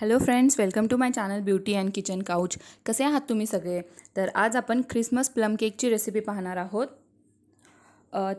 hello friends welcome to my channel beauty and kitchen couch कसे आहात तुम्ही सगळे तर आज आपण ख्रिसमस प्लम केकची रेसिपी पाहणार आहोत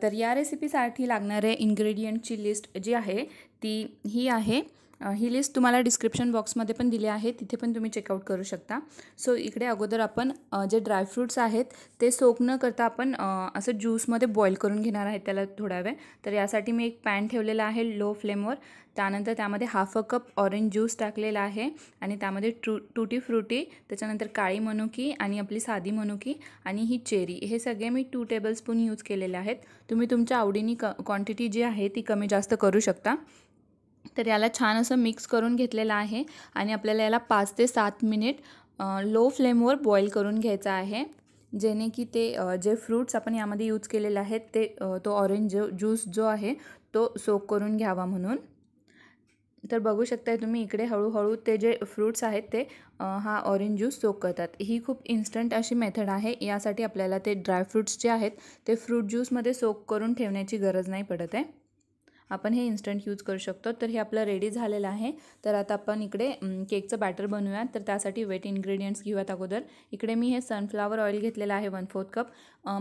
तर या रेसिपीसाठी लागणारे इन्ग्रेडियंटची लिस्ट जी आहे ती ही आहे ही लिस्ट तुम्हाला डिस्क्रिप्शन बॉक्समध्ये पण दिली आहे तिथे पण तुम्ही चेकआउट करू शकता सो इकडे अगोदर आपण जे ड्रायफ्रूट्स आहेत ते सोक न करता आपण असं ज्यूसमध्ये बॉईल करून घेणार आहे त्याला थोडा वेळ तर यासाठी मी एक पॅन ठेवलेला आहे लो फ्लेमवर त्यानंतर त्यामध्ये half a cup orange juice टाकलेला आहे आणि त्यामध्ये टू टूटी फ्रुटी त्याच्यानंतर काळी मनुकी आणि आपली साधी मनुकी आणि ही चेरी हे सगळे मी टू टेबलस्पून यूज केलेले आहेत तुम्ही तुमच्या आवडीनी क क्वांटिटी जी आहे ती कमी जास्त करू शकता तर याला छान असं मिक्स करून घेतलेलं आहे आणि आपल्याला याला पाच ते सात मिनिट लो फ्लेमवर बॉईल करून घ्यायचा आहे जेणे की ते जे फ्रूट्स आपण यामध्ये यूज केलेले आहेत ते तो ऑरेंज ज्यूस जो आहे तो सोक करून घ्यावा म्हणून तर बघू शकताय तुम्ही इकडे हळूहळू ते जे फ्रूट्स आहेत ते हा ऑरेंज ज्यूस सोक करतात ही खूप इन्स्टंट अशी मेथड आहे यासाठी आपल्याला ते ड्रायफ्रूट्स जे आहेत ते फ्रूट ज्यूसमध्ये सोक करून ठेवण्याची गरज नाही पडत आहे आपण हे इन्स्टंट यूज करू शकतो तर हे आपलं रेडी झालेलं आहे तर आता आपण इकडे केकचं बॅटर बनवूयात तर त्यासाठी वेट इन्ग्रेडियंट्स घेऊयात अगोदर इकडे मी हे सनफ्लावर ऑइल घेतलेलं आहे वन फोर्थ कप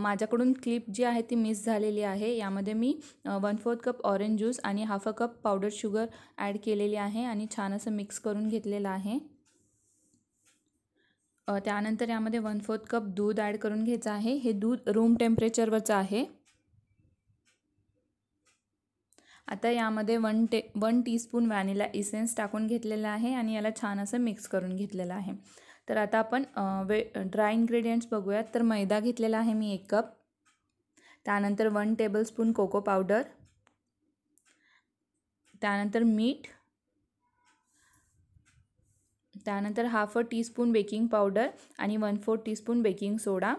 माझ्याकडून क्लिप जी आहे ती मिस झालेली आहे यामध्ये मी one fourth cup orange juice आणि half a cup powder sugar add केलेली आहे आणि छान असं मिक्स करून घेतलेलं आहे त्यानंतर यामध्ये वन फोर्थ कप दूध ॲड करून घ्यायचं आहे हे दूध रूम टेम्परेचरवरचं आहे आता यामध्ये वन टे वन टीस्पून व्हॅनिला इसेन्स टाकून घेतलेला आहे आणि याला छान असं मिक्स करून घेतलेलं आहे तर आता आपण वे ड्राय इन्ग्रेडियंट्स बघूयात तर मैदा घेतलेला आहे मी एक कप त्यानंतर वन टेबलस्पून कोको पावडर त्यानंतर मीठ त्यानंतर half a teaspoon baking powder आणि one four teaspoon baking soda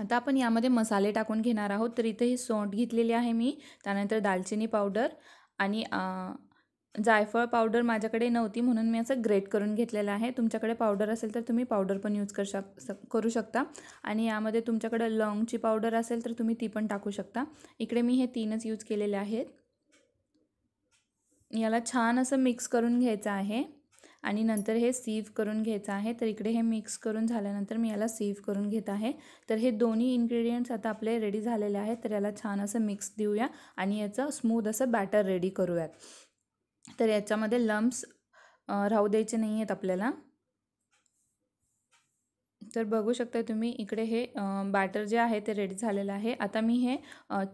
आता आपण यामध्ये मसाले टाकून घेणार आहोत तर इथे ही सोंठ घेतलेली आहे मी त्यानंतर दालचिनी पावडर आणि जायफळ पावडर माझ्याकडे नव्हती म्हणून मी असं ग्रेट करून घेतलेलं आहे तुमच्याकडे पावडर असेल तर तुम्ही पावडर पण यूज कर शक करू शकता आणि यामध्ये तुमच्याकडे लॉंगची पावडर असेल तर तुम्ही ती पण टाकू शकता इकडे मी हे तीनच यूज केलेले आहेत याला छान असं मिक्स करून घ्यायचं आहे आणि नंतर हे सीव करून घ्यायचं आहे तर इकडे हे मिक्स करून झाल्यानंतर मी याला सीव करून घेत आहे तर हे दोन्ही इन्ग्रेडियंट्स आता आपले रेडी झालेले आहेत तर याला छान असं मिक्स देऊया आणि याचं स्मूद असं बॅटर रेडी करूयात तर याच्यामध्ये लम्स राहू द्यायचे नाही आहेत आपल्याला तर बघू शकता तुम्ही इकडे हे बॅटर जे आहे ते रेडी झालेलं आहे आता मी हे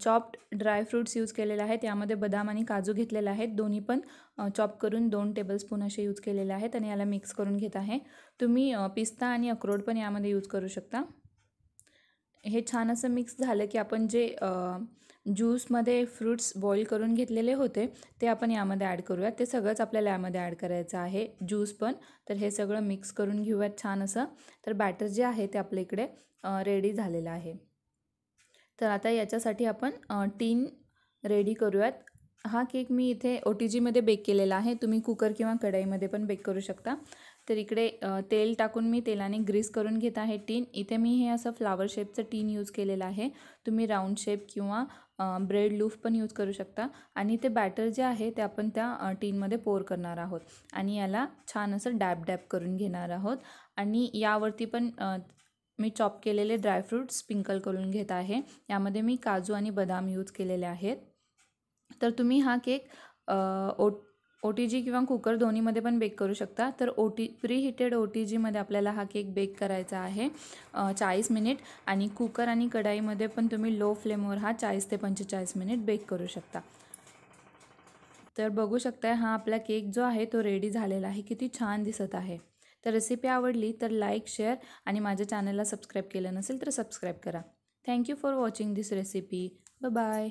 चॉप्ड ड्रायफ्रूट्स यूज केलेले आहेत यामध्ये बदाम आणि काजू घेतलेले आहेत दोन्ही पण चॉप करून दोन टेबलस्पून असे यूज केलेले आहेत आणि याला मिक्स करून घेत आहे तुम्ही पिस्ता आणि अक्रोड पण यामध्ये यूज करू शकता हे छान असं मिक्स झालं की आपण जे ज्यूसमध्ये फ्रूट्स बॉईल करून घेतलेले होते ते आपण यामध्ये ॲड करूयात ते सगळंच आपल्याला यामध्ये ॲड करायचं आहे ज्यूस पण तर हे सगळं मिक्स करून घेऊयात छान असं तर बॅटर जे आहे ते आपल्या इकडे रेडी झालेलं आहे तर आता याच्यासाठी आपण टीन रेडी करूयात हा केक मी इथे ओ टी जीमध्ये बेक केलेला आहे तुम्ही कुकर किंवा कढाईमध्ये पण बेक करू शकता तर इकडे तेल टाकून मी तेलाने ग्रीस करून घेत आहे टीन इथे मी हे असं फ्लावर शेपचं टीन यूज केलेलं आहे तुम्ही राऊंड शेप किंवा ब्रेड लूफ पण यूज करू शकता आणि ते बॅटर जे आहे ते आपण त्या टीनमध्ये पोर करणार आहोत आणि याला छान असं डॅप डॅप करून घेणार आहोत आणि यावरती पण मी चॉप केलेले ड्रायफ्रूट स्प्रिंकल करून घेत आहे यामध्ये मी काजू आणि बदाम यूज केलेले आहेत तर तुम्ही हा केक ओट ओ टी जी किंवा कुकर दोन्हीमध्ये पण बेक करू शकता तर O T preheated O T जीमध्ये आपल्याला हा केक बेक करायचा आहे चाळीस मिनिट आणि कुकर आणि कढाईमध्ये पण तुम्ही लो फ्लेमवर हा चाळीस ते पंचेचाळीस मिनिट बेक करू शकता तर बघू शकता हा आपला केक जो आहे तो रेडी झालेला आहे किती छान दिसत आहे तर रेसिपी आवडली तर लाईक शेअर आणि माझ्या चॅनलला सबस्क्राईब केलं नसेल तर सबस्क्राईब करा thank you for watching this recipe bye